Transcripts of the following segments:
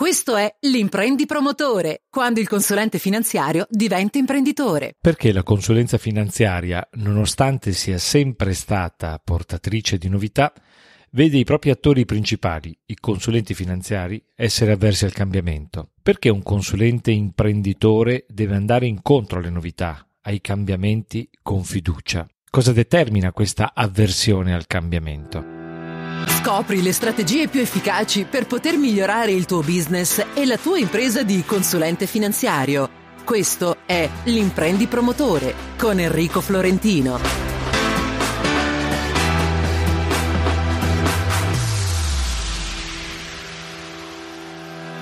Questo è l'imprendi promotore, quando il consulente finanziario diventa imprenditore. Perché la consulenza finanziaria, nonostante sia sempre stata portatrice di novità, vede i propri attori principali, i consulenti finanziari, essere avversi al cambiamento. Perché un consulente imprenditore deve andare incontro alle novità, ai cambiamenti con fiducia? Cosa determina questa avversione al cambiamento? Scopri le strategie più efficaci per poter migliorare il tuo business e la tua impresa di consulente finanziario. Questo è l'Imprendi Promotore con Enrico Florentino.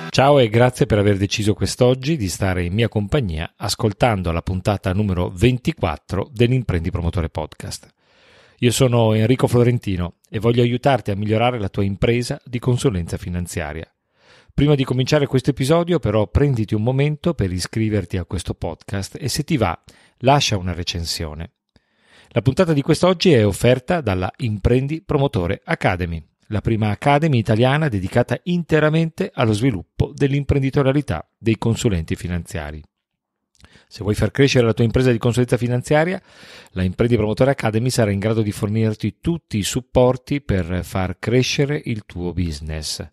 Ciao e grazie per aver deciso quest'oggi di stare in mia compagnia ascoltando la puntata numero 24 dell'Imprendi Promotore Podcast. Io sono Enrico Florentino e voglio aiutarti a migliorare la tua impresa di consulenza finanziaria. Prima di cominciare questo episodio però prenditi un momento per iscriverti a questo podcast e se ti va lascia una recensione. La puntata di quest'oggi è offerta dalla Imprendi Promotore Academy, la prima academy italiana dedicata interamente allo sviluppo dell'imprenditorialità dei consulenti finanziari. Se vuoi far crescere la tua impresa di consulenza finanziaria, la Imprendi Promotore Academy sarà in grado di fornirti tutti i supporti per far crescere il tuo business.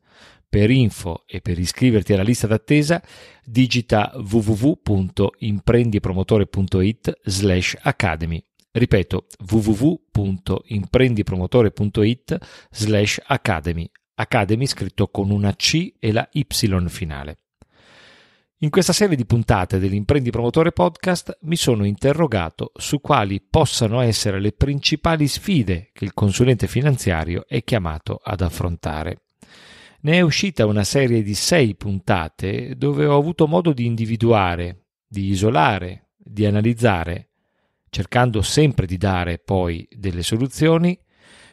Per info e per iscriverti alla lista d'attesa, digita www.imprendipromotore.it slash academy. Ripeto, www.imprendipromotore.it slash academy. Academy scritto con una C e la Y finale. In questa serie di puntate dell'Imprendi Promotore Podcast mi sono interrogato su quali possano essere le principali sfide che il consulente finanziario è chiamato ad affrontare. Ne è uscita una serie di sei puntate dove ho avuto modo di individuare, di isolare, di analizzare, cercando sempre di dare poi delle soluzioni,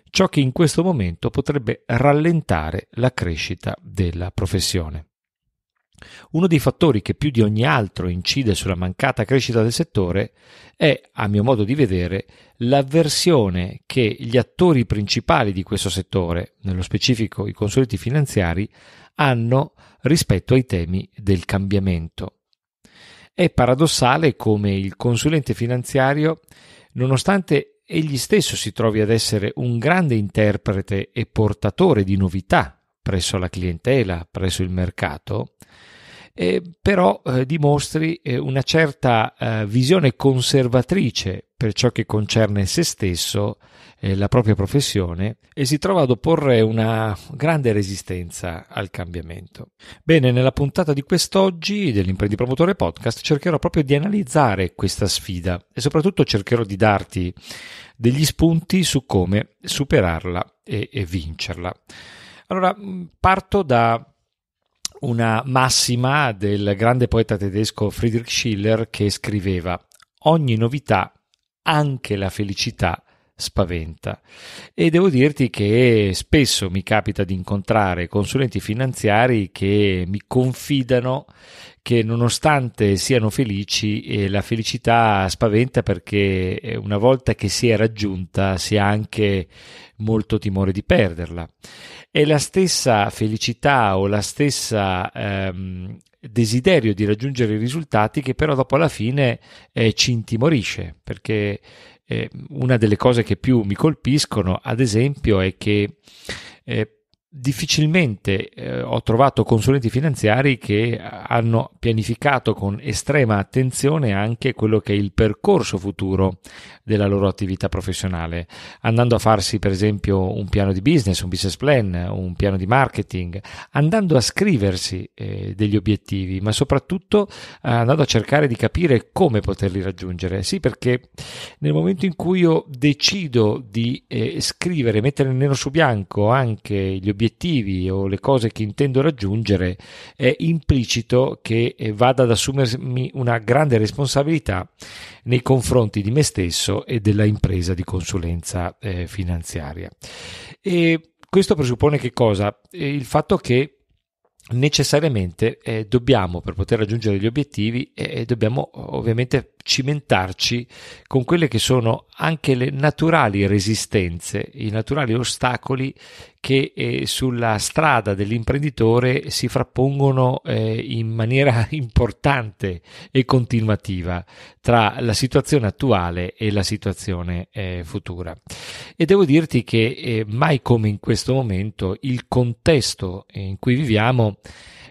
ciò che in questo momento potrebbe rallentare la crescita della professione. Uno dei fattori che più di ogni altro incide sulla mancata crescita del settore è, a mio modo di vedere, l'avversione che gli attori principali di questo settore, nello specifico i consulenti finanziari, hanno rispetto ai temi del cambiamento. È paradossale come il consulente finanziario, nonostante egli stesso si trovi ad essere un grande interprete e portatore di novità presso la clientela, presso il mercato, eh, però eh, dimostri eh, una certa eh, visione conservatrice per ciò che concerne se stesso, eh, la propria professione e si trova ad opporre una grande resistenza al cambiamento. Bene, nella puntata di quest'oggi dell'imprendiprovotore podcast cercherò proprio di analizzare questa sfida e soprattutto cercherò di darti degli spunti su come superarla e, e vincerla. Allora, mm, parto da una massima del grande poeta tedesco Friedrich Schiller che scriveva ogni novità, anche la felicità, spaventa. E devo dirti che spesso mi capita di incontrare consulenti finanziari che mi confidano che nonostante siano felici eh, la felicità spaventa perché eh, una volta che si è raggiunta si ha anche molto timore di perderla. È la stessa felicità o la stessa ehm, desiderio di raggiungere i risultati che però dopo alla fine eh, ci intimorisce, perché eh, una delle cose che più mi colpiscono, ad esempio, è che eh, difficilmente eh, ho trovato consulenti finanziari che hanno pianificato con estrema attenzione anche quello che è il percorso futuro della loro attività professionale, andando a farsi per esempio un piano di business, un business plan, un piano di marketing, andando a scriversi eh, degli obiettivi, ma soprattutto eh, andando a cercare di capire come poterli raggiungere. Sì, perché nel momento in cui io decido di eh, scrivere, mettere nero su bianco anche gli obiettivi, obiettivi o le cose che intendo raggiungere, è implicito che eh, vada ad assumermi una grande responsabilità nei confronti di me stesso e della impresa di consulenza eh, finanziaria. E questo presuppone che cosa? Eh, il fatto che necessariamente eh, dobbiamo, per poter raggiungere gli obiettivi, eh, eh dobbiamo ovviamente cimentarci con quelle che sono anche le naturali resistenze, i naturali ostacoli che eh, sulla strada dell'imprenditore si frappongono eh, in maniera importante e continuativa tra la situazione attuale e la situazione eh, futura. E devo dirti che eh, mai come in questo momento il contesto in cui viviamo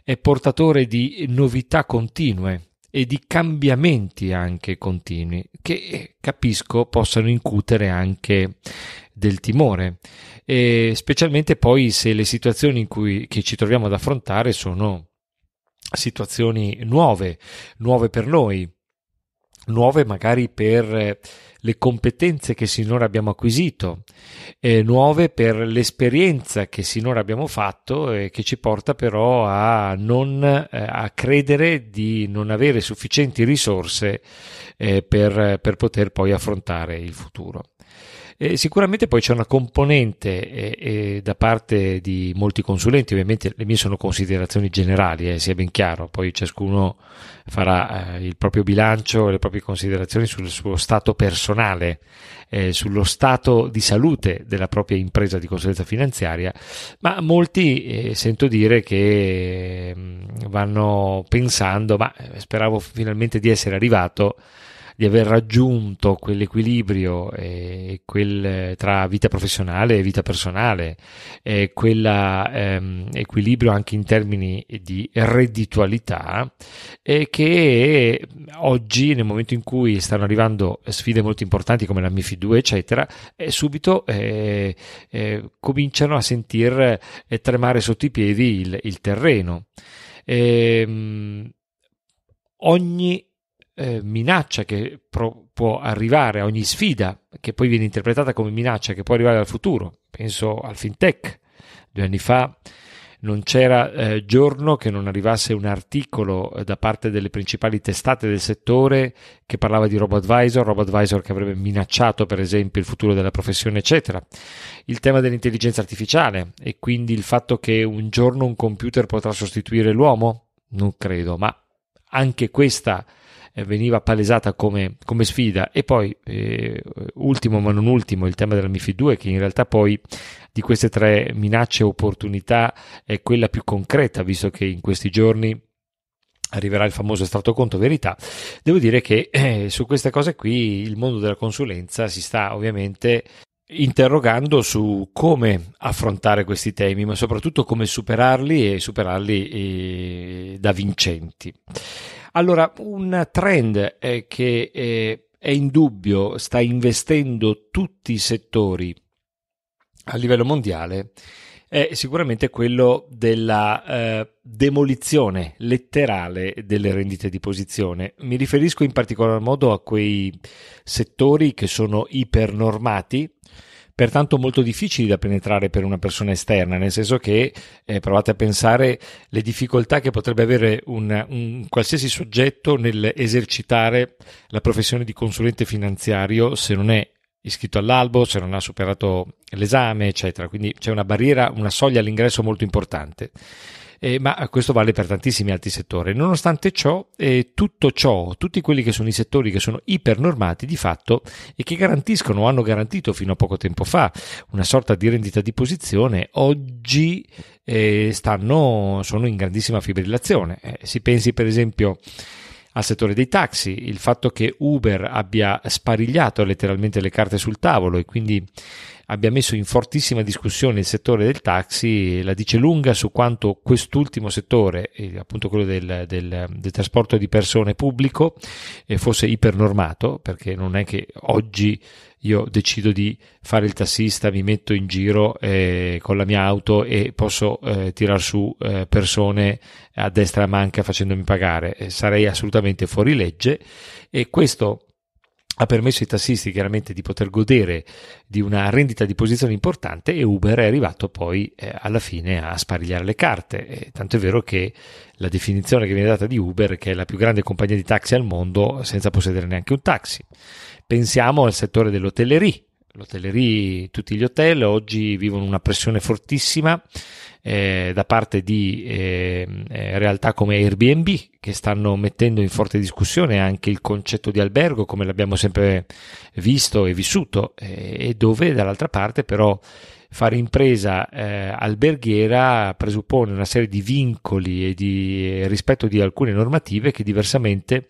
è portatore di novità continue e di cambiamenti anche continui che eh, capisco possano incutere anche del timore, e specialmente poi se le situazioni in cui ci troviamo ad affrontare sono situazioni nuove, nuove per noi, nuove magari per eh, le competenze che sinora abbiamo acquisito, eh, nuove per l'esperienza che sinora abbiamo fatto e che ci porta però a non eh, a credere di non avere sufficienti risorse eh, per, per poter poi affrontare il futuro. Eh, sicuramente poi c'è una componente eh, eh, da parte di molti consulenti, ovviamente le mie sono considerazioni generali, eh, sia ben chiaro, poi ciascuno farà eh, il proprio bilancio e le proprie considerazioni sul suo stato personale, eh, sullo stato di salute della propria impresa di consulenza finanziaria, ma molti sento dire che mm, vanno pensando, ma speravo finalmente di essere arrivato di aver raggiunto quell'equilibrio eh, quel, eh, tra vita professionale e vita personale, eh, quell'equilibrio ehm, anche in termini di redditualità, e eh, che oggi, nel momento in cui stanno arrivando sfide molto importanti come la MIFID 2, eccetera, eh, subito cominciano a sentir tremare sotto i piedi il, il terreno. Ehm, ogni eh, minaccia che pro, può arrivare, a ogni sfida che poi viene interpretata come minaccia che può arrivare al futuro. Penso al fintech. Due anni fa non c'era eh, giorno che non arrivasse un articolo eh, da parte delle principali testate del settore che parlava di RoboAdvisor, RoboAdvisor che avrebbe minacciato per esempio il futuro della professione, eccetera. Il tema dell'intelligenza artificiale e quindi il fatto che un giorno un computer potrà sostituire l'uomo? Non credo, ma anche questa eh, veniva palesata come, come sfida. E poi, eh, ultimo ma non ultimo, il tema della MIFID 2, che in realtà poi di queste tre minacce e opportunità è quella più concreta, visto che in questi giorni arriverà il famoso estratto conto verità devo dire che eh, su queste cose qui il mondo della consulenza si sta ovviamente interrogando su come affrontare questi temi, ma soprattutto come superarli e superarli eh, da vincenti. Allora, un trend è che eh, è, è dubbio, sta investendo tutti i settori a livello mondiale è sicuramente quello della eh, demolizione letterale delle rendite di posizione. Mi riferisco in particolar modo a quei settori che sono ipernormati, pertanto molto difficili da penetrare per una persona esterna, nel senso che eh, provate a pensare le difficoltà che potrebbe avere un, un qualsiasi soggetto nell'esercitare la professione di consulente finanziario se non è iscritto all'albo, se non ha superato l'esame, eccetera. Quindi c'è una barriera, una soglia all'ingresso molto importante eh, ma questo vale per tantissimi altri settori. Nonostante ciò, eh, tutto ciò, tutti quelli che sono i settori che sono ipernormati di fatto e che garantiscono o hanno garantito fino a poco tempo fa una sorta di rendita di posizione, oggi eh, stanno, sono in grandissima fibrillazione. Eh, si pensi per esempio al settore dei taxi, il fatto che Uber abbia sparigliato letteralmente le carte sul tavolo e quindi abbia messo in fortissima discussione il settore del taxi, la dice lunga su quanto quest'ultimo settore, eh, appunto quello del, del, del trasporto di persone pubblico, eh, fosse ipernormato, perché non è che oggi io decido di fare il tassista, mi metto in giro eh, con la mia auto e posso eh, tirar su eh, persone a destra e a manca facendomi pagare. Eh, sarei assolutamente fuori legge e questo ha permesso ai tassisti chiaramente di poter godere di una rendita di posizione importante e Uber è arrivato poi eh, alla fine a sparigliare le carte. E eh, tanto è vero che la definizione che viene data di Uber, che è la più grande compagnia di taxi al mondo senza possedere neanche un taxi. Pensiamo al settore dell'hotellerie, l'hotellerie, tutti gli hotel oggi vivono una pressione fortissima eh, da parte di ehm, eh, realtà come Airbnb che stanno mettendo in forte discussione anche il concetto di albergo come l'abbiamo sempre visto e vissuto eh, e dove dall'altra parte però fare impresa eh, alberghiera presuppone una serie di vincoli e di rispetto di alcune normative che diversamente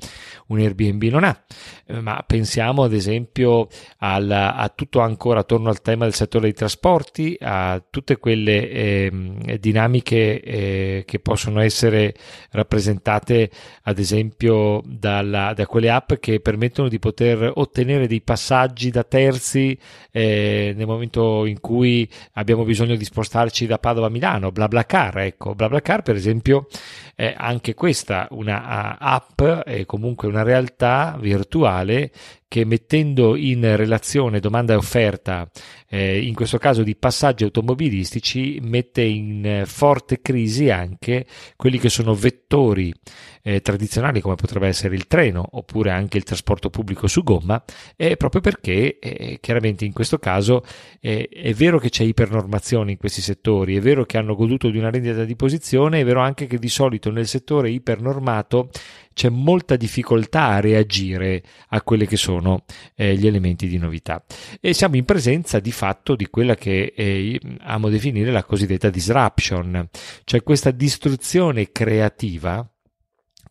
un Airbnb non ha. Eh, ma pensiamo ad esempio al, a tutto ancora attorno al tema del settore dei trasporti, a tutte quelle eh, dinamiche eh, che possono essere rappresentate ad esempio dalla, da quelle app che permettono di poter ottenere dei passaggi da terzi eh, nel momento in cui abbiamo bisogno di spostarci da Padova a Milano, bla bla car, ecco, bla bla car per esempio è anche questa una app e comunque una realtà virtuale che mettendo in relazione domanda e offerta, eh, in questo caso di passaggi automobilistici, mette in eh, forte crisi anche quelli che sono vettori eh, tradizionali come potrebbe essere il treno oppure anche il trasporto pubblico su gomma, eh, proprio perché eh, chiaramente in questo caso eh, è vero che c'è ipernormazione in questi settori, è vero che hanno goduto di una rendita di posizione, è vero anche che di solito nel settore ipernormato c'è molta difficoltà a reagire a quelli che sono eh, gli elementi di novità. E siamo in presenza di fatto di quella che eh, amo definire la cosiddetta disruption, cioè questa distruzione creativa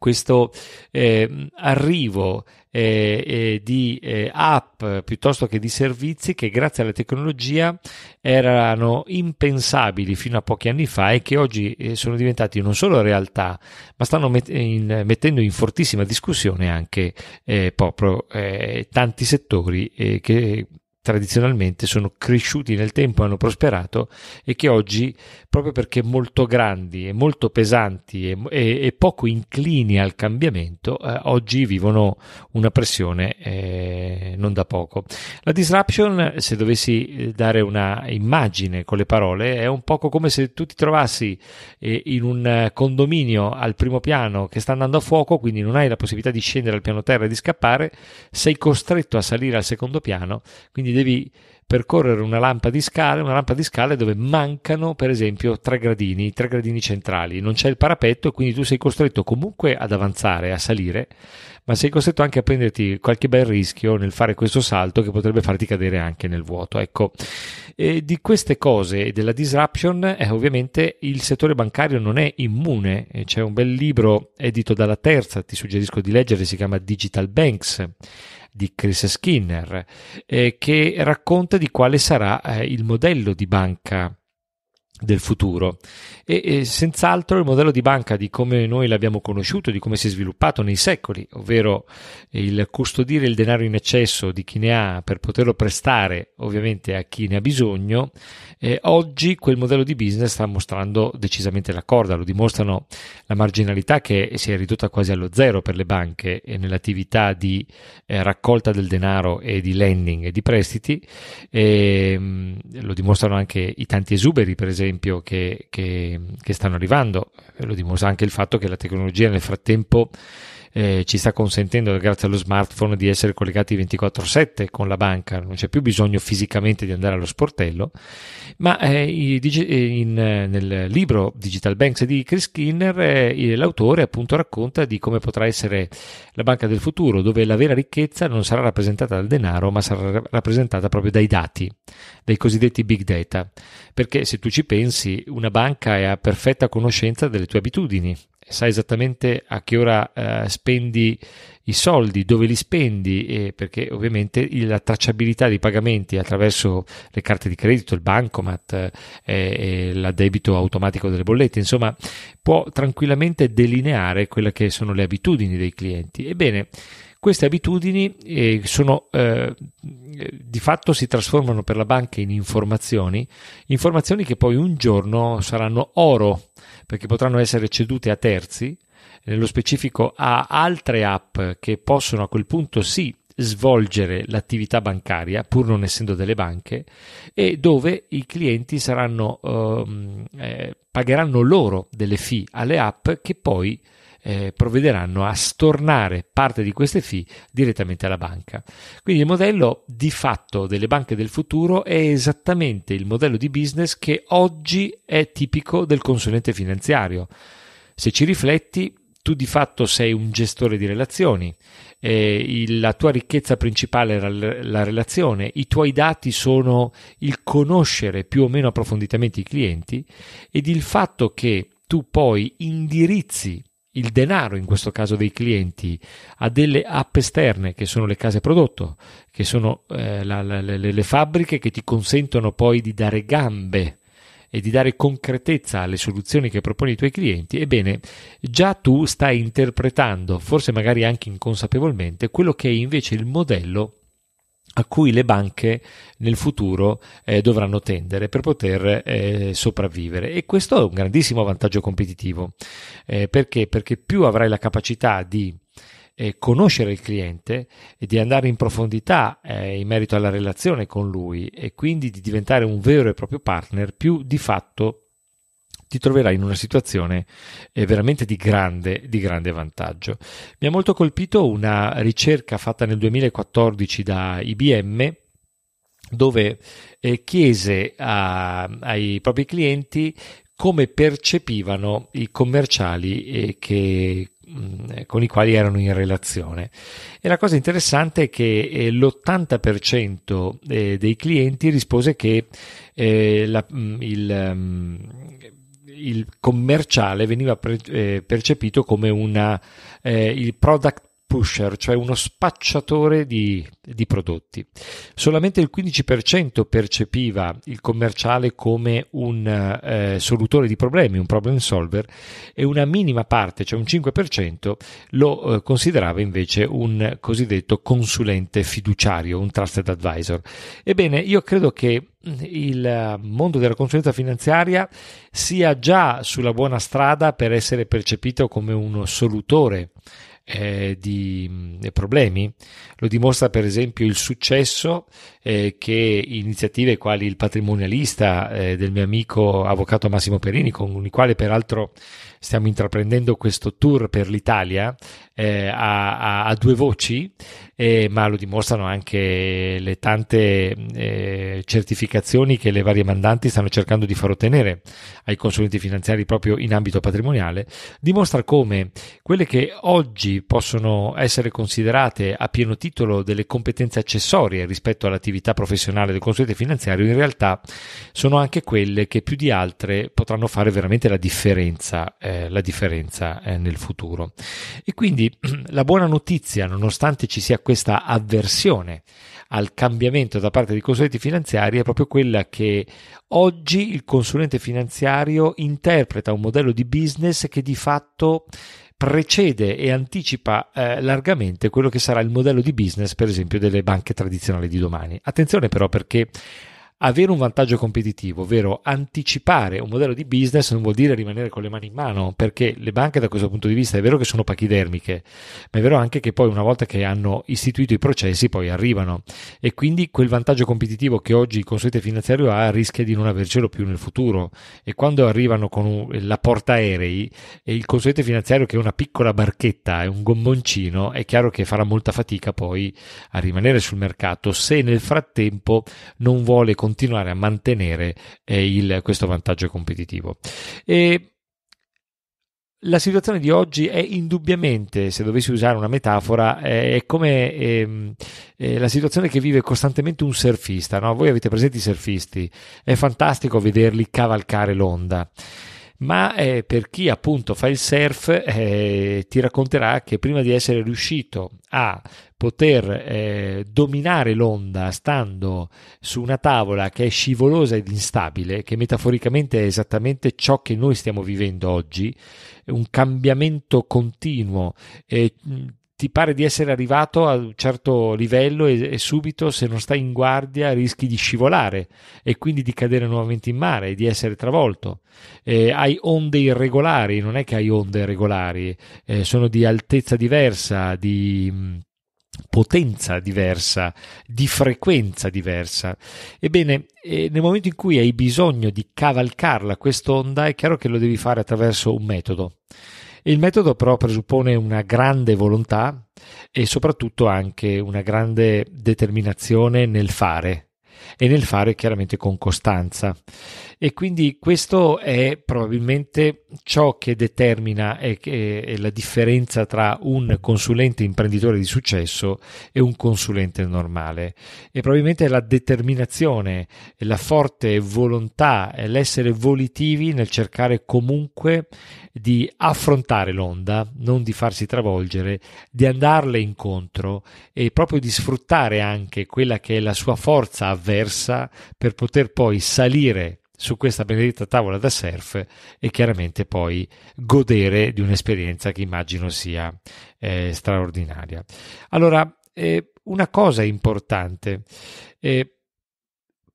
questo eh, arrivo eh, eh, di eh, app piuttosto che di servizi che grazie alla tecnologia erano impensabili fino a pochi anni fa e che oggi eh, sono diventati non solo realtà, ma stanno met- in, mettendo in fortissima discussione anche eh, proprio tanti settori che tradizionalmente sono cresciuti nel tempo, hanno prosperato e che oggi, proprio perché molto grandi e molto pesanti e, e, e poco inclini al cambiamento, eh, oggi vivono una pressione eh, non da poco. La disruption, se dovessi eh, dare una immagine con le parole, è un poco come se tu ti trovassi eh, in un condominio al primo piano che sta andando a fuoco, quindi non hai la possibilità di scendere al piano terra e di scappare, sei costretto a salire al secondo piano, quindi quindi devi percorrere una rampa di scale, una rampa di scale dove mancano per esempio tre gradini, tre gradini centrali, non c'è il parapetto e quindi tu sei costretto comunque ad avanzare, a salire, ma sei costretto anche a prenderti qualche bel rischio nel fare questo salto che potrebbe farti cadere anche nel vuoto. Ecco, e di queste cose e della disruption eh, ovviamente il settore bancario non è immune, c'è un bel libro edito dalla Terza, ti suggerisco di leggere, si chiama Digital Banks di Chris Skinner, eh, che racconta di quale sarà eh, il modello di banca del futuro e, e, senz'altro il modello di banca di come noi l'abbiamo conosciuto, di come si è sviluppato nei secoli, ovvero il custodire il denaro in eccesso di chi ne ha per poterlo prestare ovviamente a chi ne ha bisogno, eh, oggi quel modello di business sta mostrando decisamente la corda, lo dimostrano la marginalità che si è ridotta quasi allo zero per le banche nell'attività di eh, raccolta del denaro e di lending e di prestiti, e, ehm, mh, lo dimostrano anche i tanti esuberi per esempio esempio, che, che, che stanno arrivando. Lo dimostra anche il fatto che la tecnologia nel frattempo eh, ci sta consentendo, grazie allo smartphone, di essere collegati 24/7 con la banca, non c'è più bisogno fisicamente di andare allo sportello. Ma eh, eh in, eh, nel libro Digital Banks di Chris Skinner, eh, l'autore appunto racconta di come potrà essere la banca del futuro, dove la vera ricchezza non sarà rappresentata dal denaro, ma sarà rappresentata proprio dai dati, dai cosiddetti big data. Perché se tu ci pensi, una banca è a perfetta conoscenza delle tue abitudini, sai esattamente a che ora eh, spendi i soldi, dove li spendi, eh, perché ovviamente la tracciabilità dei pagamenti attraverso le carte di credito, il bancomat, eh, l'addebito automatico delle bollette, insomma, può tranquillamente delineare quelle che sono le abitudini dei clienti. Ebbene, queste abitudini eh, sono, eh, di fatto si trasformano per la banca in informazioni, informazioni che poi un giorno saranno oro perché potranno essere cedute a terzi, nello eh, specifico a altre app che possono a quel punto sì svolgere l'attività bancaria, pur non essendo delle banche, e dove i clienti saranno, ehm, eh, pagheranno loro delle fee alle app che poi eh, eh, provvederanno a stornare parte di queste fee direttamente alla banca. Quindi il modello di fatto delle banche del futuro è esattamente il modello di business che oggi è tipico del consulente finanziario. Se ci rifletti, tu di fatto sei un gestore di relazioni, eh, la tua ricchezza principale è la relazione, i tuoi dati sono il conoscere più o meno approfonditamente i clienti ed il fatto che tu poi indirizzi il denaro, in questo caso dei clienti, a delle app esterne che sono le case prodotto, che sono eh, la, la, le, le fabbriche che ti consentono poi di dare gambe e di dare concretezza alle soluzioni che proponi i tuoi clienti, ebbene, già tu stai interpretando, forse magari anche inconsapevolmente, quello che è invece il modello a cui le banche nel futuro eh, dovranno tendere per poter eh, sopravvivere e questo è un grandissimo vantaggio competitivo eh, perché? perché più avrai la capacità di eh, conoscere il cliente e di andare in profondità eh, in merito alla relazione con lui e quindi di diventare un vero e proprio partner più di fatto ti troverai in una situazione eh, veramente di grande, di grande vantaggio. Mi ha molto colpito una ricerca fatta nel 2014 da IBM dove eh, chiese a, ai propri clienti come percepivano i commerciali eh, che mm, con i quali erano in relazione. E la cosa interessante è che eh, l'80% eh, dei clienti rispose che eh, la, mm, il, mm, il commerciale veniva pre- eh, percepito come una, eh, il product pusher, cioè uno spacciatore di, di prodotti. Solamente il 15% percepiva il commerciale come un eh, solutore di problemi, un problem solver, e una minima parte, cioè un 5%, lo eh, considerava invece un cosiddetto consulente fiduciario, un trusted advisor. Ebbene, io credo che mm, il mondo della consulenza finanziaria sia già sulla buona strada per essere percepito come uno solutore eh, di mm, eh, problemi. Lo dimostra per esempio il successo eh, che iniziative quali il patrimonialista eh, del mio amico avvocato Massimo Perini, con il quale peraltro stiamo intraprendendo questo tour per l'Italia a, a, a, due voci, eh, ma lo dimostrano anche le tante eh, certificazioni che le varie mandanti stanno cercando di far ottenere ai consulenti finanziari proprio in ambito patrimoniale, dimostra come quelle che oggi possono essere considerate a pieno titolo delle competenze accessorie rispetto all'attività professionale del consulente finanziario, in realtà sono anche quelle che più di altre potranno fare veramente la differenza, eh, la differenza eh, nel futuro. E quindi la buona notizia, nonostante ci sia questa avversione al cambiamento da parte dei consulenti finanziari è proprio quella che oggi il consulente finanziario interpreta un modello di business che di fatto precede e anticipa eh, largamente quello che sarà il modello di business, per esempio, delle banche tradizionali di domani. Attenzione però perché avere un vantaggio competitivo, ovvero anticipare un modello di business non vuol dire rimanere con le mani in mano, perché le banche da questo punto di vista è vero che sono pachidermiche, ma è vero anche che poi una volta che hanno istituito i processi poi arrivano e quindi quel vantaggio competitivo che oggi il consulente finanziario ha rischia di non avercelo più nel futuro e quando arrivano con un, la portaerei e il consulente finanziario che è una piccola barchetta, è un gommoncino, è chiaro che farà molta fatica poi a rimanere sul mercato se nel frattempo non vuole continuare continuare a mantenere eh, il, questo vantaggio competitivo. E la situazione di oggi è indubbiamente, se dovessi usare una metafora, è come è, ehm, è la situazione che vive costantemente un surfista. No? Voi avete presenti i surfisti, è fantastico vederli cavalcare l'onda ma eh, per chi appunto fa il surf eh, ti racconterà che prima di essere riuscito a poter eh, dominare l'onda stando su una tavola che è scivolosa ed instabile, che metaforicamente è esattamente ciò che noi stiamo vivendo oggi, un cambiamento continuo, eh, ti pare di essere arrivato a un certo livello e, e, subito se non stai in guardia rischi di scivolare e quindi di cadere nuovamente in mare, e di essere travolto. Eh, hai onde irregolari, non è che hai onde regolari, eh, sono di altezza diversa, di mm, potenza diversa, di frequenza diversa. Ebbene, eh, nel momento in cui hai bisogno di cavalcarla quest'onda, è chiaro che lo devi fare attraverso un metodo. Il metodo però presuppone una grande volontà e soprattutto anche una grande determinazione nel fare e nel fare chiaramente con costanza. E quindi questo è probabilmente ciò che determina è, è, è la differenza tra un consulente imprenditore di successo e un consulente normale. E probabilmente è la determinazione, la forte volontà, l'essere volitivi nel cercare comunque di affrontare l'onda, non di farsi travolgere, di andarle incontro e proprio di sfruttare anche quella che è la sua forza avversa per poter poi salire su questa benedetta tavola da surf e chiaramente poi godere di un'esperienza che immagino sia eh, straordinaria. Allora, eh, una cosa importante, eh,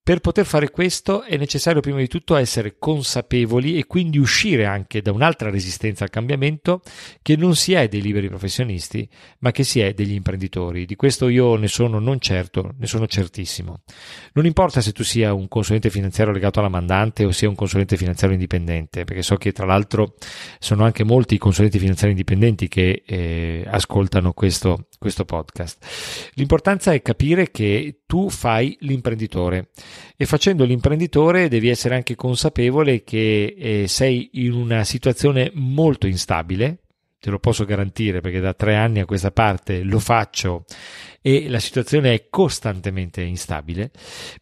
per poter fare questo è necessario prima di tutto essere consapevoli e quindi uscire anche da un'altra resistenza al cambiamento che non si è dei liberi professionisti, ma che si è degli imprenditori. Di questo io ne sono non certo, ne sono certissimo. Non importa se tu sia un consulente finanziario legato alla mandante o sia un consulente finanziario indipendente, perché so che tra l'altro sono anche molti i consulenti finanziari indipendenti che eh, ascoltano questo questo podcast. L'importanza è capire che tu fai l'imprenditore e facendo l'imprenditore devi essere anche consapevole che eh, sei in una situazione molto instabile, te lo posso garantire perché da tre anni a questa parte lo faccio e la situazione è costantemente instabile,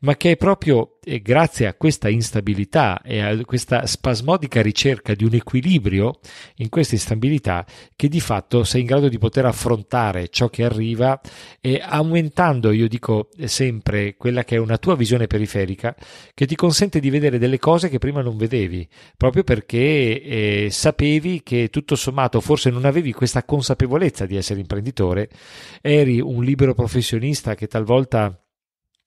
ma che è proprio eh, grazie a questa instabilità e a questa spasmodica ricerca di un equilibrio in questa instabilità che di fatto sei in grado di poter affrontare ciò che arriva e aumentando, io dico sempre, quella che è una tua visione periferica che ti consente di vedere delle cose che prima non vedevi, proprio perché eh, sapevi che tutto sommato forse non avevi questa consapevolezza di essere imprenditore, eri un libero libero professionista che talvolta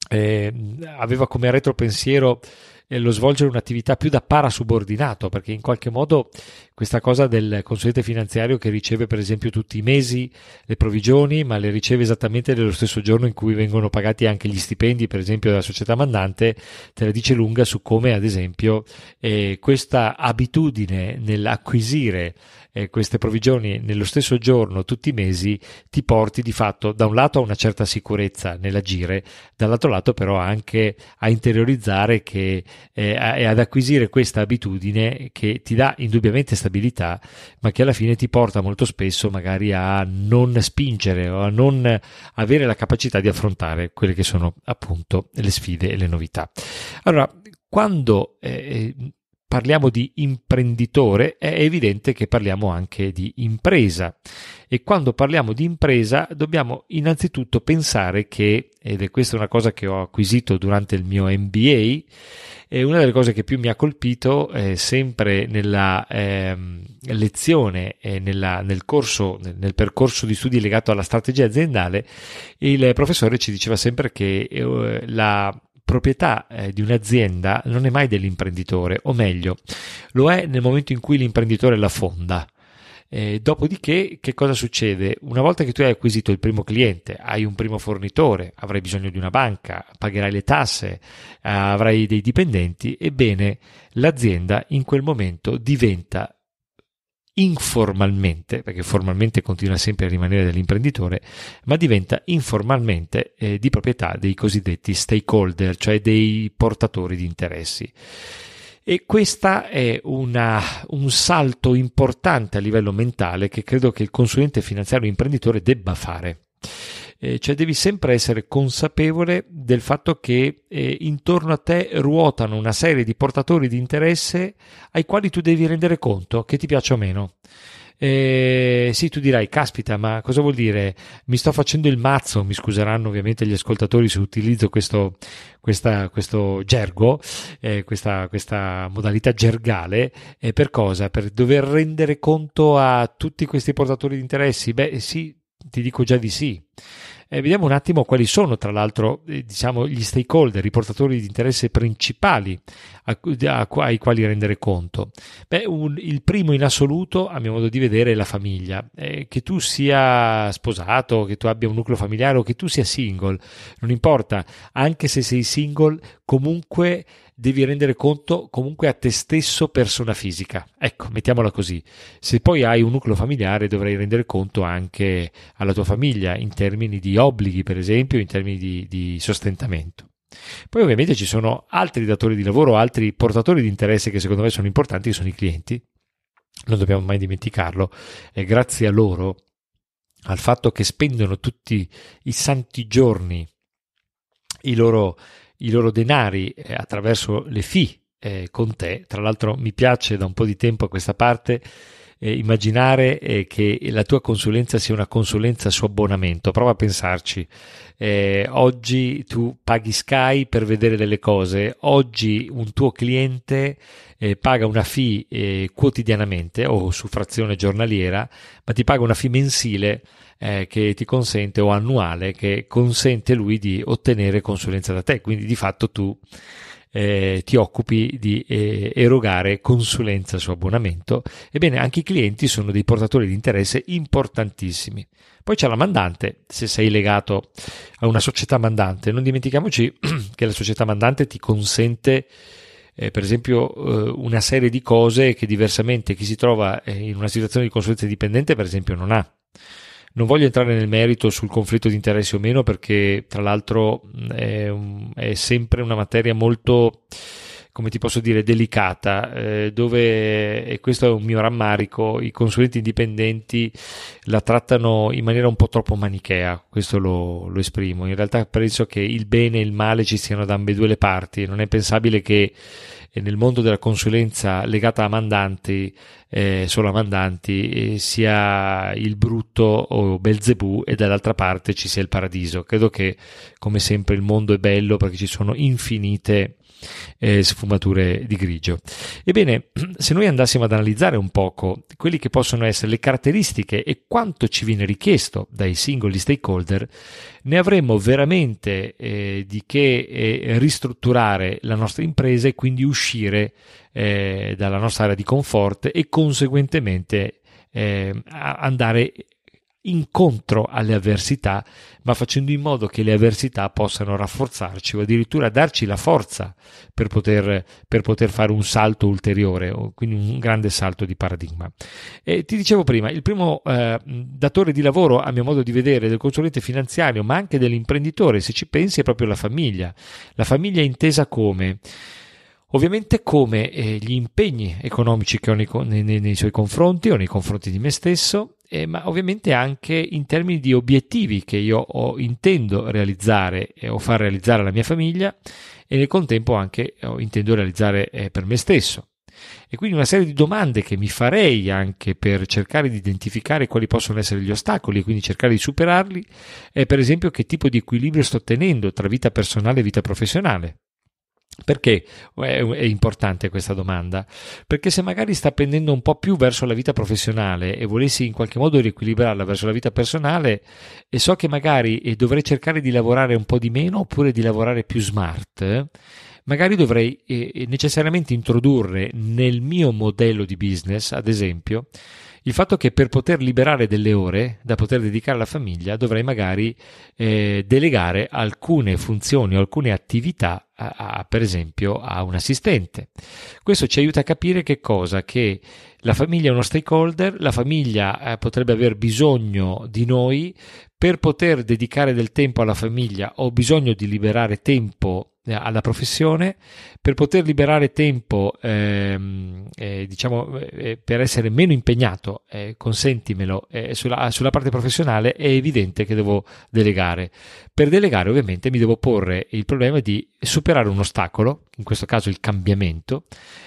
eh, aveva come retropensiero eh, lo svolgere un'attività più da parasubordinato, perché in qualche modo questa cosa del consulente finanziario che riceve per esempio tutti i mesi le provvigioni, ma le riceve esattamente nello stesso giorno in cui vengono pagati anche gli stipendi, per esempio della società mandante, te la dice lunga su come ad esempio eh, questa abitudine nell'acquisire eh, queste provvigioni nello stesso giorno, tutti i mesi, ti porti di fatto da un lato a una certa sicurezza nell'agire, dall'altro lato però anche a interiorizzare che, eh, e ad acquisire questa abitudine che ti dà indubbiamente stabilità, ma che alla fine ti porta molto spesso magari a non spingere o a non avere la capacità di affrontare quelle che sono appunto le sfide e le novità. Allora, quando eh, eh parliamo di imprenditore, è evidente che parliamo anche di impresa. E quando parliamo di impresa dobbiamo innanzitutto pensare che, ed è questa una cosa che ho acquisito durante il mio MBA, è una delle cose che più mi ha colpito eh, sempre nella eh, lezione, eh, nella, nel, corso, nel, nel percorso di studi legato alla strategia aziendale, il professore ci diceva sempre che eh, la proprietà eh, di un'azienda non è mai dell'imprenditore, o meglio, lo è nel momento in cui l'imprenditore la fonda. Eh, dopodiché, che cosa succede? Una volta che tu hai acquisito il primo cliente, hai un primo fornitore, avrai bisogno di una banca, pagherai le tasse, avrai dei dipendenti, ebbene l'azienda in quel momento diventa informalmente, perché formalmente continua sempre a rimanere dell'imprenditore, ma diventa informalmente eh, di proprietà dei cosiddetti stakeholder, cioè dei portatori di interessi. E questo è una, un salto importante a livello mentale che credo che il consulente finanziario imprenditore debba fare eh, cioè devi sempre essere consapevole del fatto che eh, intorno a te ruotano una serie di portatori di interesse ai quali tu devi rendere conto che ti piaccia o meno. Eh, sì, tu dirai, caspita, ma cosa vuol dire? Mi sto facendo il mazzo, mi scuseranno ovviamente gli ascoltatori se utilizzo questo, questa, questo gergo, eh, questa, questa, modalità gergale, eh, per cosa? Per dover rendere conto a tutti questi portatori di interessi? Beh sì, ti dico già di sì. Eh, vediamo un attimo quali sono, tra l'altro, eh, diciamo, gli stakeholder, i portatori di interesse principali a, a, ai quali rendere conto. Beh, un, il primo in assoluto, a mio modo di vedere, è la famiglia. Eh, che tu sia sposato, che tu abbia un nucleo familiare o che tu sia single, non importa, anche se sei single, comunque devi rendere conto comunque a te stesso persona fisica. Ecco, mettiamola così. Se poi hai un nucleo familiare dovrai rendere conto anche alla tua famiglia in termini di obblighi, per esempio, in termini di, di sostentamento. Poi ovviamente ci sono altri datori di lavoro, altri portatori di interesse che secondo me sono importanti, che sono i clienti. Non dobbiamo mai dimenticarlo. E grazie a loro, al fatto che spendono tutti i santi giorni i loro i loro denari eh, attraverso le fee eh, con te. Tra l'altro mi piace da un po' di tempo a questa parte eh, immaginare eh, che la tua consulenza sia una consulenza su abbonamento. Prova a pensarci. Eh, oggi tu paghi Sky per vedere delle cose, oggi un tuo cliente eh, paga una fee quotidianamente o su frazione giornaliera, ma ti paga una fee mensile eh, che ti consente o annuale che consente lui di ottenere consulenza da te. Quindi di fatto tu eh, ti occupi di eh, erogare consulenza su abbonamento. Ebbene, anche i clienti sono dei portatori di interesse importantissimi. Poi c'è la mandante, se sei legato a una società mandante. Non dimentichiamoci che la società mandante ti consente eh, per esempio eh, una serie di cose che diversamente chi si trova eh, in una situazione di consulenza dipendente per esempio non ha. Non voglio entrare nel merito sul conflitto di interessi o meno perché tra l'altro mm, è, un, è sempre una materia molto come ti posso dire, delicata, eh, dove, e questo è un mio rammarico, i consulenti indipendenti la trattano in maniera un po' troppo manichea, questo lo, lo, esprimo. In realtà penso che il bene e il male ci siano da ambedue le parti, non è pensabile che nel mondo della consulenza legata a mandanti, eh, solo a mandanti, eh, sia il brutto o Belzebù e dall'altra parte ci sia il paradiso. Credo che come sempre il mondo è bello perché ci sono infinite eh, sfumature di grigio. Ebbene, se noi andassimo ad analizzare un poco quelle che possono essere le caratteristiche e quanto ci viene richiesto dai singoli stakeholder, ne avremmo veramente eh, di che eh, ristrutturare la nostra impresa e quindi uscire eh, dalla nostra area di comfort e conseguentemente eh, andare incontro alle avversità, ma facendo in modo che le avversità possano rafforzarci o addirittura darci la forza per poter, per poter fare un salto ulteriore, quindi un grande salto di paradigma. E ti dicevo prima, il primo eh, datore di lavoro, a mio modo di vedere, del consulente finanziario, ma anche dell'imprenditore, se ci pensi, è proprio la famiglia. La famiglia è intesa come ovviamente come eh, gli impegni economici che ho nei, nei, nei, suoi confronti o nei confronti di me stesso, eh, ma ovviamente anche in termini di obiettivi che io ho, intendo realizzare eh, o far realizzare alla mia famiglia e nel contempo anche oh, intendo realizzare eh, per me stesso. E quindi una serie di domande che mi farei anche per cercare di identificare quali possono essere gli ostacoli e quindi cercare di superarli è per esempio che tipo di equilibrio sto ottenendo tra vita personale e vita professionale. Perché è importante questa domanda? Perché se magari sta pendendo un po' più verso la vita professionale e volessi in qualche modo riequilibrarla verso la vita personale e so che magari dovrei cercare di lavorare un po' di meno oppure di lavorare più smart, magari dovrei eh, necessariamente introdurre nel mio modello di business, ad esempio, il fatto che per poter liberare delle ore da poter dedicare alla famiglia dovrei magari eh, delegare alcune funzioni o alcune attività, a, a, per esempio, a un assistente. Questo ci aiuta a capire che cosa? Che la famiglia è uno stakeholder, la famiglia eh, potrebbe aver bisogno di noi per poter dedicare del tempo alla famiglia ho bisogno di liberare tempo eh, alla professione, per poter liberare tempo, ehm, eh, diciamo, eh, eh per essere meno impegnato, eh, consentimelo, eh, sulla, sulla, parte professionale è evidente che devo delegare. Per delegare ovviamente mi devo porre il problema di superare un ostacolo, in questo caso il cambiamento,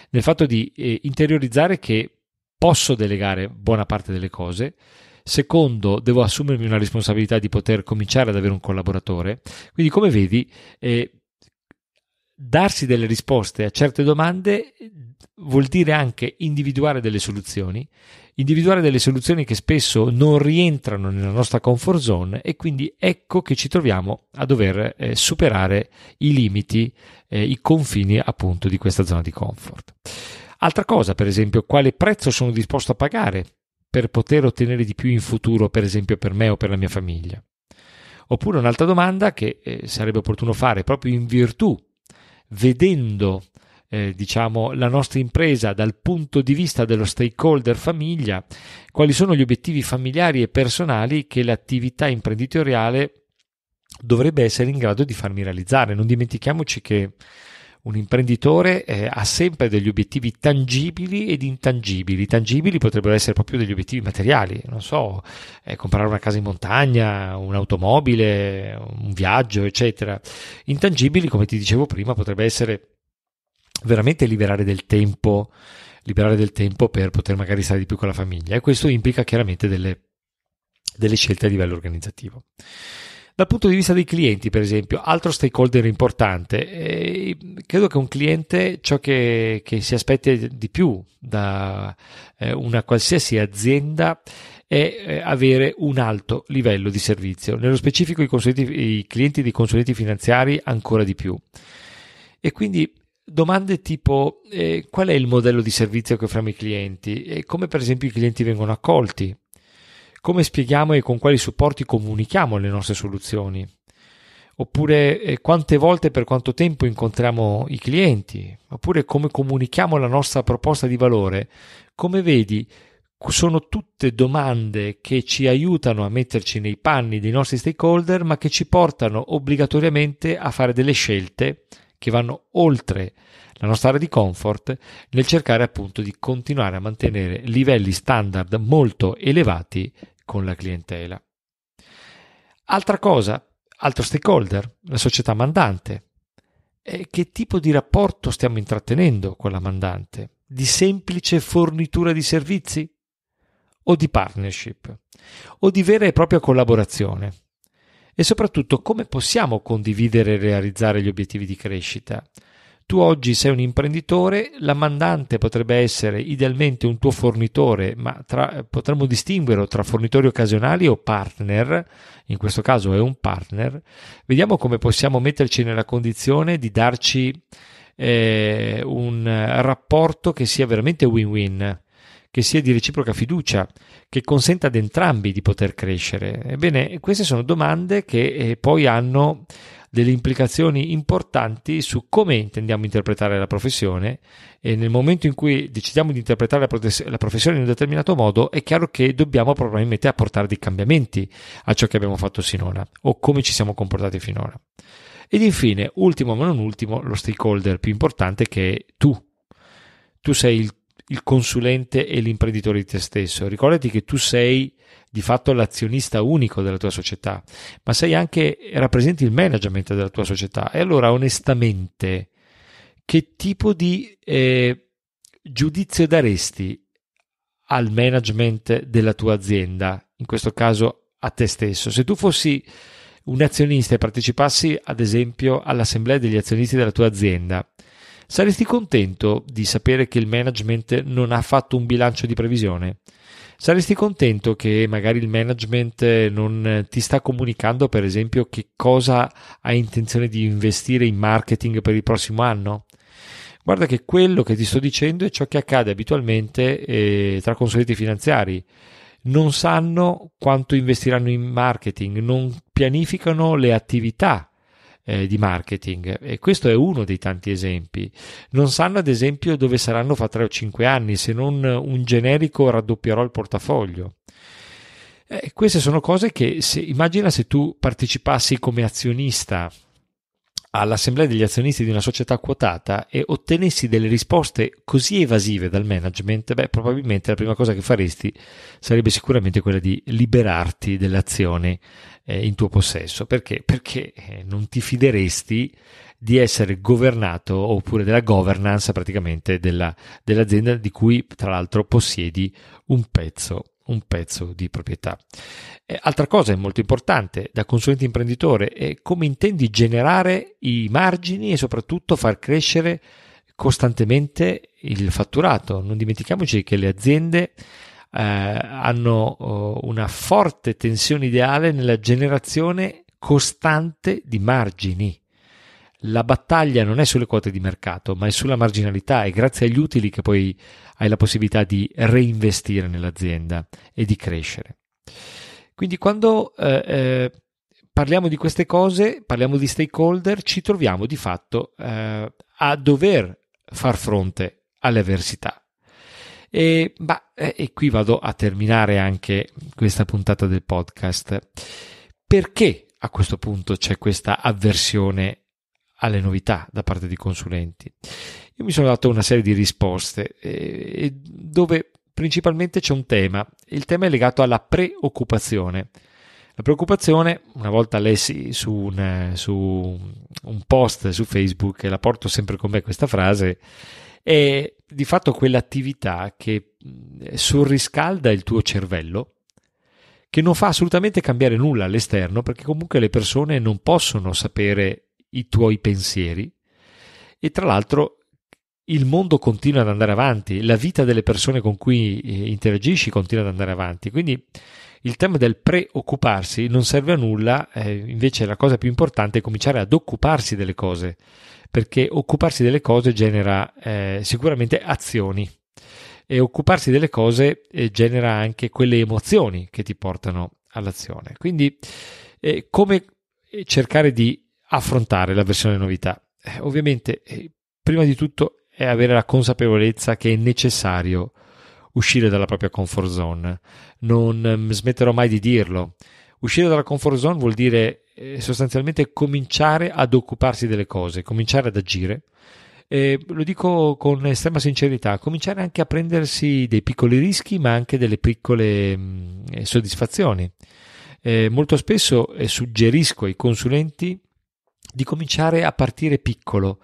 nel fatto di interiorizzare che posso delegare buona parte delle cose, Secondo, devo assumermi una responsabilità di poter cominciare ad avere un collaboratore. Quindi, come vedi, eh, darsi delle risposte a certe domande eh, vuol dire anche individuare delle soluzioni, individuare delle soluzioni che spesso non rientrano nella nostra comfort zone e quindi ecco che ci troviamo a dover eh, superare i limiti, eh, i confini appunto di questa zona di comfort. Altra cosa, per esempio, quale prezzo sono disposto a pagare per poter ottenere di più in futuro, per esempio per me o per la mia famiglia? Oppure un'altra domanda che eh, sarebbe opportuno fare proprio in virtù, vedendo eh, diciamo, la nostra impresa dal punto di vista dello stakeholder famiglia, quali sono gli obiettivi familiari e personali che l'attività imprenditoriale dovrebbe essere in grado di farmi realizzare. Non dimentichiamoci che un imprenditore eh, ha sempre degli obiettivi tangibili ed intangibili. Tangibili potrebbero essere proprio degli obiettivi materiali, non so, eh, comprare una casa in montagna, un'automobile, un viaggio, eccetera. Intangibili, come ti dicevo prima, potrebbe essere veramente liberare del tempo, liberare del tempo per poter magari stare di più con la famiglia e questo implica chiaramente delle, delle scelte a livello organizzativo. Dal punto di vista dei clienti, per esempio, altro stakeholder importante, eh, credo che un cliente ciò che, che si aspetti di più da eh, una qualsiasi azienda è eh, avere un alto livello di servizio, nello specifico i, i clienti di consulenti finanziari ancora di più. E quindi domande tipo eh, qual è il modello di servizio che offriamo i clienti e come per esempio i clienti vengono accolti come spieghiamo e con quali supporti comunichiamo le nostre soluzioni, oppure eh, quante volte e per quanto tempo incontriamo i clienti, oppure come comunichiamo la nostra proposta di valore. Come vedi, sono tutte domande che ci aiutano a metterci nei panni dei nostri stakeholder, ma che ci portano obbligatoriamente a fare delle scelte che vanno oltre la nostra area di comfort nel cercare appunto di continuare a mantenere livelli standard molto elevati con la clientela. Altra cosa, altro stakeholder, la società mandante. E che tipo di rapporto stiamo intrattenendo con la mandante? Di semplice fornitura di servizi? O di partnership? O di vera e propria collaborazione? e soprattutto come possiamo condividere e realizzare gli obiettivi di crescita. Tu oggi sei un imprenditore, la mandante potrebbe essere idealmente un tuo fornitore, ma tra, potremmo distinguerlo tra fornitori occasionali o partner, in questo caso è un partner. Vediamo come possiamo metterci nella condizione di darci eh, un rapporto che sia veramente win-win che sia di reciproca fiducia, che consenta ad entrambi di poter crescere? Ebbene, queste sono domande che eh, poi hanno delle implicazioni importanti su come intendiamo interpretare la professione e nel momento in cui decidiamo di interpretare la, professione in un determinato modo è chiaro che dobbiamo probabilmente apportare dei cambiamenti a ciò che abbiamo fatto sinora o come ci siamo comportati finora. Ed infine, ultimo ma non ultimo, lo stakeholder più importante che è tu. Tu sei il il consulente e l'imprenditore di te stesso. Ricordati che tu sei di fatto l'azionista unico della tua società, ma sei anche rappresenti il management della tua società. E allora, onestamente, che tipo di eh, giudizio daresti al management della tua azienda, in questo caso a te stesso? Se tu fossi un azionista e partecipassi, ad esempio, all'assemblea degli azionisti della tua azienda, Saresti contento di sapere che il management non ha fatto un bilancio di previsione? Saresti contento che magari il management non ti sta comunicando, per esempio, che cosa hai intenzione di investire in marketing per il prossimo anno? Guarda che quello che ti sto dicendo è ciò che accade abitualmente eh, tra consulenti finanziari. Non sanno quanto investiranno in marketing, non pianificano le attività eh, di marketing e questo è uno dei tanti esempi. Non sanno ad esempio dove saranno fra 3 o 5 anni, se non un generico raddoppierò il portafoglio. Eh, queste sono cose che se, immagina se tu partecipassi come azionista all'assemblea degli azionisti di una società quotata e ottenessi delle risposte così evasive dal management, beh, probabilmente la prima cosa che faresti sarebbe sicuramente quella di liberarti delle azioni eh, in tuo possesso. Perché? Perché eh, non ti fideresti di essere governato oppure della governance praticamente della, dell'azienda di cui tra l'altro possiedi un pezzo un pezzo di proprietà. E eh, altra cosa molto importante da consulente imprenditore è come intendi generare i margini e soprattutto far crescere costantemente il fatturato. Non dimentichiamoci che le aziende eh, hanno oh, una forte tensione ideale nella generazione costante di margini la battaglia non è sulle quote di mercato, ma è sulla marginalità e grazie agli utili che poi hai la possibilità di reinvestire nell'azienda e di crescere. Quindi quando eh, eh, parliamo di queste cose, parliamo di stakeholder, ci troviamo di fatto eh, a dover far fronte alle avversità. E, bah, eh, e qui vado a terminare anche questa puntata del podcast. Perché a questo punto c'è questa avversione alle novità da parte dei consulenti. Io mi sono dato una serie di risposte eh, dove principalmente c'è un tema. Il tema è legato alla preoccupazione. La preoccupazione, una volta lessi su un, su un post su Facebook, e la porto sempre con me questa frase, è di fatto quell'attività che eh, sorriscalda il tuo cervello, che non fa assolutamente cambiare nulla all'esterno, perché comunque le persone non possono sapere i tuoi pensieri. E tra l'altro il mondo continua ad andare avanti, la vita delle persone con cui eh, interagisci continua ad andare avanti. Quindi il tema del preoccuparsi non serve a nulla, eh, invece la cosa più importante è cominciare ad occuparsi delle cose, perché occuparsi delle cose genera eh, sicuramente azioni e occuparsi delle cose eh, genera anche quelle emozioni che ti portano all'azione. Quindi eh, come eh, cercare di affrontare la versione novità? Eh, ovviamente, eh, prima di tutto è avere la consapevolezza che è necessario uscire dalla propria comfort zone. Non eh, smetterò mai di dirlo. Uscire dalla comfort zone vuol dire eh, sostanzialmente cominciare ad occuparsi delle cose, cominciare ad agire. Eh, lo dico con estrema sincerità, cominciare anche a prendersi dei piccoli rischi, ma anche delle piccole mh, mm, eh, soddisfazioni. Eh, molto spesso eh, suggerisco ai consulenti di cominciare a partire piccolo,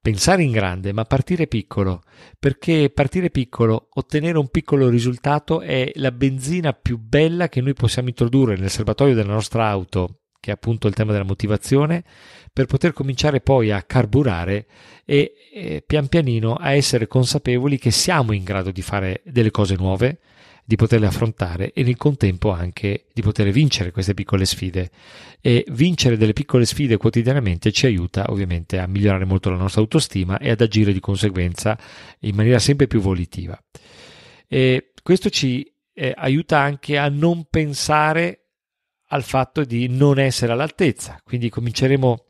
pensare in grande, ma partire piccolo, perché partire piccolo, ottenere un piccolo risultato è la benzina più bella che noi possiamo introdurre nel serbatoio della nostra auto, che è appunto il tema della motivazione, per poter cominciare poi a carburare e eh, pian pianino a essere consapevoli che siamo in grado di fare delle cose nuove, di poterle affrontare e nel contempo anche di poter vincere queste piccole sfide. E vincere delle piccole sfide quotidianamente ci aiuta ovviamente a migliorare molto la nostra autostima e ad agire di conseguenza in maniera sempre più volitiva. E questo ci eh, aiuta anche a non pensare al fatto di non essere all'altezza, quindi cominceremo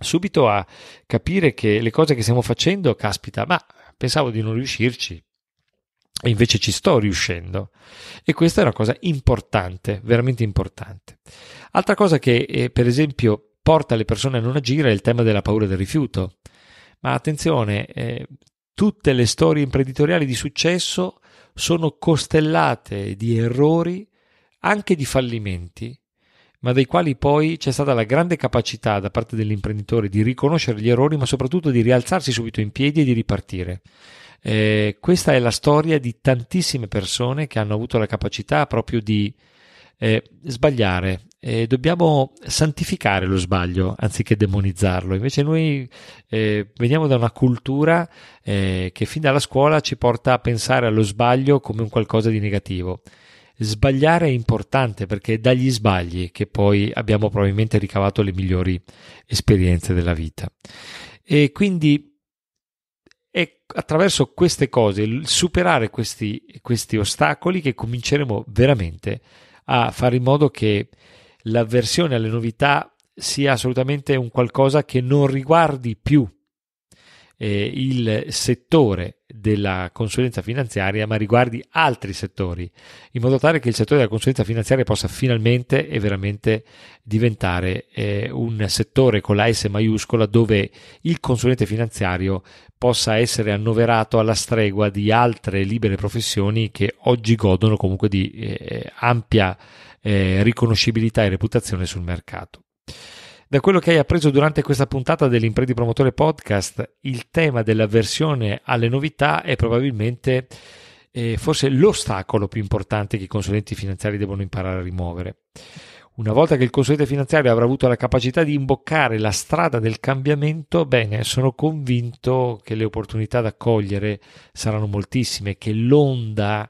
subito a capire che le cose che stiamo facendo, caspita, ma pensavo di non riuscirci, e invece ci sto riuscendo. E questa è una cosa importante, veramente importante. Altra cosa che, eh, per esempio, porta le persone a non agire è il tema della paura del rifiuto. Ma attenzione, eh, tutte le storie imprenditoriali di successo sono costellate di errori, anche di fallimenti, ma dai quali poi c'è stata la grande capacità da parte dell'imprenditore di riconoscere gli errori, ma soprattutto di rialzarsi subito in piedi e di ripartire. Eh, questa è la storia di tantissime persone che hanno avuto la capacità proprio di eh, sbagliare. Eh, dobbiamo santificare lo sbaglio anziché demonizzarlo. Invece noi eh, veniamo da una cultura eh, che fin dalla scuola ci porta a pensare allo sbaglio come un qualcosa di negativo. Sbagliare è importante perché è dagli sbagli che poi abbiamo probabilmente ricavato le migliori esperienze della vita. E quindi attraverso queste cose, superare questi, questi ostacoli, che cominceremo veramente a fare in modo che l'avversione alle novità sia assolutamente un qualcosa che non riguardi più eh, il settore della consulenza finanziaria, ma riguardi altri settori, in modo tale che il settore della consulenza finanziaria possa finalmente e veramente diventare eh, un settore con la S maiuscola dove il consulente finanziario possa essere annoverato alla stregua di altre libere professioni che oggi godono comunque di eh, ampia eh, riconoscibilità e reputazione sul mercato. Da quello che hai appreso durante questa puntata dell'Impredi Promotore Podcast, il tema dell'avversione alle novità è probabilmente eh, forse l'ostacolo più importante che i consulenti finanziari devono imparare a rimuovere. Una volta che il consulente finanziario avrà avuto la capacità di imboccare la strada del cambiamento, bene, sono convinto che le opportunità da cogliere saranno moltissime, che l'onda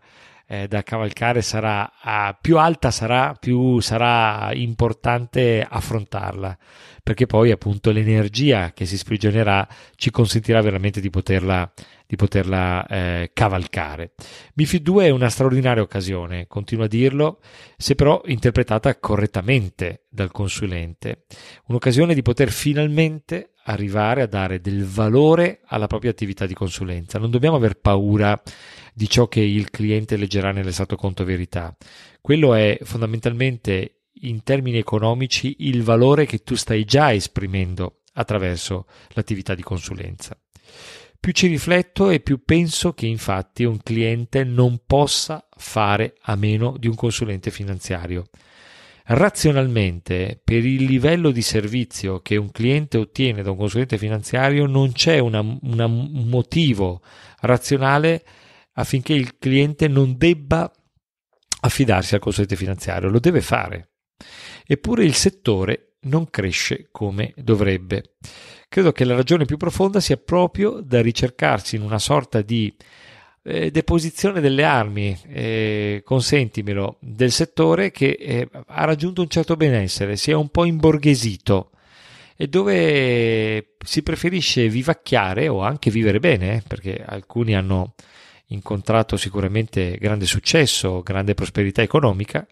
eh, da cavalcare sarà ah, più alta sarà, più sarà importante affrontarla, perché poi appunto l'energia che si sprigionerà ci consentirà veramente di poterla, di poterla eh, cavalcare. MIFID 2 è una straordinaria occasione, continuo a dirlo, se però interpretata correttamente dal consulente, un'occasione di poter finalmente arrivare a dare del valore alla propria attività di consulenza. Non dobbiamo aver paura di ciò che il cliente leggerà nell'esatto conto verità. Quello è fondamentalmente in termini economici il valore che tu stai già esprimendo attraverso l'attività di consulenza. Più ci rifletto e più penso che infatti un cliente non possa fare a meno di un consulente finanziario. Razionalmente, per il livello di servizio che un cliente ottiene da un consulente finanziario, non c'è un motivo razionale affinché il cliente non debba affidarsi al consulente finanziario, lo deve fare. Eppure il settore non cresce come dovrebbe. Credo che la ragione più profonda sia proprio da ricercarsi in una sorta di eh, deposizione delle armi, eh, consentimelo, del settore che eh, ha raggiunto un certo benessere, si è un po' imborghesito e dove si preferisce vivacchiare o anche vivere bene, eh, perché alcuni hanno incontrato sicuramente grande successo, grande prosperità economica,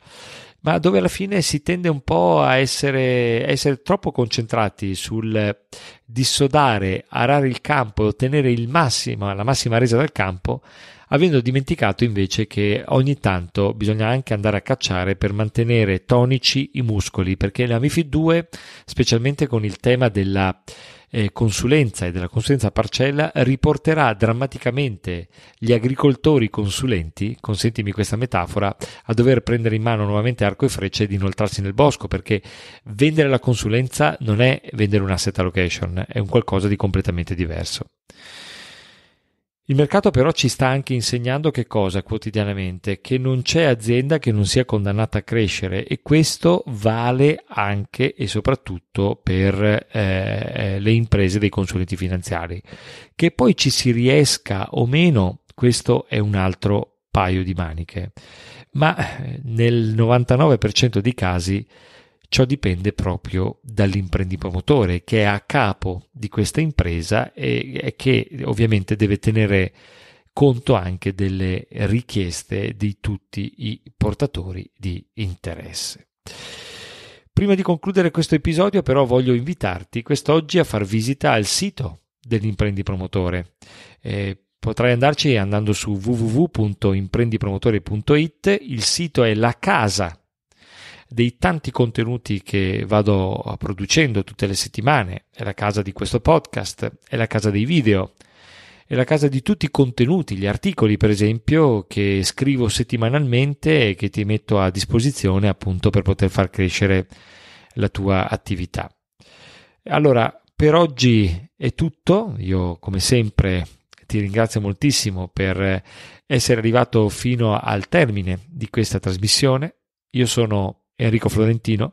ma dove alla fine si tende un po' a essere, a essere troppo concentrati sul dissodare, arare il campo e ottenere massima, la massima resa dal campo avendo dimenticato invece che ogni tanto bisogna anche andare a cacciare per mantenere tonici i muscoli, perché la MIFID 2, specialmente con il tema della eh, consulenza e della consulenza parcella, riporterà drammaticamente gli agricoltori consulenti, consentimi questa metafora, a dover prendere in mano nuovamente arco e frecce ed inoltrarsi nel bosco, perché vendere la consulenza non è vendere un asset allocation, è un qualcosa di completamente diverso. Il mercato però ci sta anche insegnando che cosa quotidianamente? Che non c'è azienda che non sia condannata a crescere e questo vale anche e soprattutto per eh, eh le imprese dei consulenti finanziari. Che poi ci si riesca o meno, questo è un altro paio di maniche. Ma eh, nel 99% dei casi Ciò dipende proprio dall'imprenditore che è a capo di questa impresa e, che ovviamente deve tenere conto anche delle richieste di tutti i portatori di interesse. Prima di concludere questo episodio però voglio invitarti quest'oggi a far visita al sito dell'imprenditore. Eh, potrai andarci andando su www.imprendipromotore.it, il sito è la casa dei tanti contenuti che vado producendo tutte le settimane. È la casa di questo podcast, è la casa dei video, è la casa di tutti i contenuti, gli articoli per esempio che scrivo settimanalmente e che ti metto a disposizione appunto per poter far crescere la tua attività. Allora, per oggi è tutto. Io come sempre ti ringrazio moltissimo per essere arrivato fino al termine di questa trasmissione. Io sono Enrico Florentino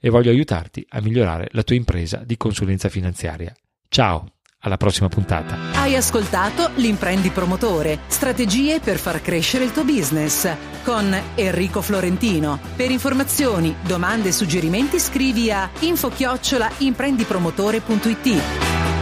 e voglio aiutarti a migliorare la tua impresa di consulenza finanziaria. Ciao, alla prossima puntata. Hai ascoltato l'imprendi promotore, strategie per far crescere il tuo business con Enrico Florentino. Per informazioni, domande e suggerimenti scrivi a info infochiocciolaimprendipromotore.it.